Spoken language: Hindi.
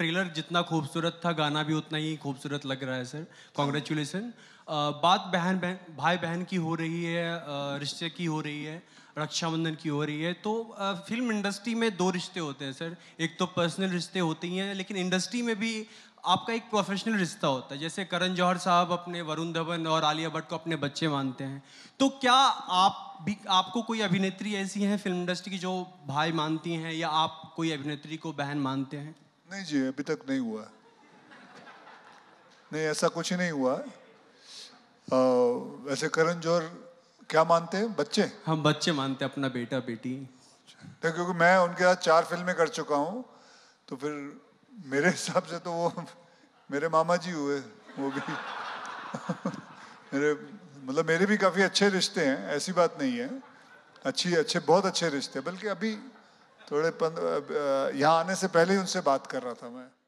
ट्रेलर जितना खूबसूरत था गाना भी उतना ही खूबसूरत लग रहा है सर कॉन्ग्रेचुलेसन बात बहन बहन भाई बहन की हो रही है रिश्ते की हो रही है रक्षाबंधन की हो रही है तो फिल्म इंडस्ट्री में दो रिश्ते होते हैं सर एक तो पर्सनल रिश्ते होते ही हैं लेकिन इंडस्ट्री में भी आपका एक प्रोफेशनल रिश्ता होता है जैसे करण जौहर साहब अपने वरुण धवन और आलिया भट्ट को अपने बच्चे मानते हैं तो क्या आप भी आपको कोई अभिनेत्री ऐसी हैं फिल्म इंडस्ट्री की जो भाई मानती हैं या आप कोई अभिनेत्री को बहन मानते हैं नहीं जी अभी तक नहीं हुआ नहीं ऐसा कुछ नहीं हुआ आ, वैसे करण जोर क्या मानते हैं बच्चे हम बच्चे मानते हैं अपना बेटा बेटी तो क्योंकि मैं उनके साथ चार फिल्में कर चुका हूँ तो फिर मेरे हिसाब से तो वो मेरे मामा जी हुए वो भी मेरे मतलब मेरे भी काफ़ी अच्छे रिश्ते हैं ऐसी बात नहीं है अच्छी अच्छे बहुत अच्छे रिश्ते बल्कि अभी थोड़े यहाँ आने से पहले ही उनसे बात कर रहा था मैं